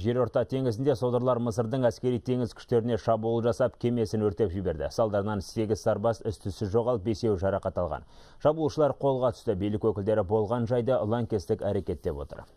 жерорта теңізінде содырлар мысырдың әскери теңіз күштеріне шабуыл жасап кемесін өртеп жіберді салдарынан сегіз сарбас із түссіз жоғалып бесеуі жарақат алған шабуылшылар қолға түсті билік өкілдері болған жайды лаңкестік әрекет деп отыр